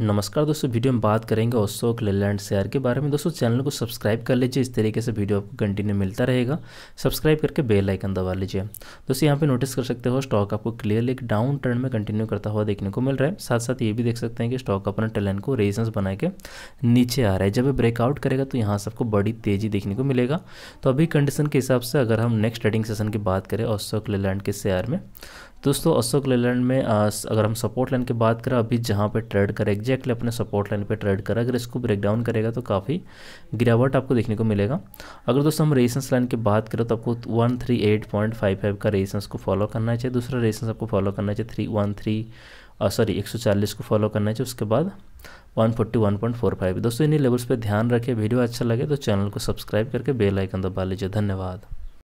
नमस्कार दोस्तों वीडियो में बात करेंगे अशोक लेलैंड शेयर के बारे में दोस्तों चैनल को सब्सक्राइब कर लीजिए इस तरीके से वीडियो आपको कंटिन्यू मिलता रहेगा सब्सक्राइब करके बेल आइकन दबा लीजिए दोस्तों यहाँ पे नोटिस कर सकते हो स्टॉक आपको क्लियरली एक डाउन ट्रेंड में कंटिन्यू करता हुआ देखने को मिल रहा है साथ साथ ये भी देख सकते हैं कि स्टॉक अपने टैलेंट को रेजेंस बना के नीचे आ रहा है जब ये ब्रेकआउट करेगा तो यहाँ से आपको बड़ी तेज़ी देखने को मिलेगा तो अभी कंडीशन के हिसाब से अगर हम नेक्स्ट ट्रेडिंग सेशन की बात करें अशोक लेलैंड के शेयर में दोस्तों अशोक लेलैंड में अगर हम सपोर्ट लाइन की बात करें अभी जहाँ पे ट्रेड करें एग्जैक्टली अपने सपोर्ट लाइन पे ट्रेड करें अगर इसको ब्रेकडाउन करेगा तो काफ़ी गिरावट आपको देखने को मिलेगा अगर दोस्तों हम रेसेंस लाइन की बात करें तो आपको one three eight point five five का रेसेंस को फॉलो करना चाहिए दूसरा रेसेंस आपको फॉलो करना चाहिए थ्री वन थ्री सॉरी एक सौ चालीस को फॉलो करना चाहिए उसके बाद one forty one point four five दोस्तों इन्हीं लेवल्स पर ध्यान रखें वीडियो अच्छा लगे तो चैनल को सब्सक्राइब करके बेल आइकन दबा लीजिए धन्यवाद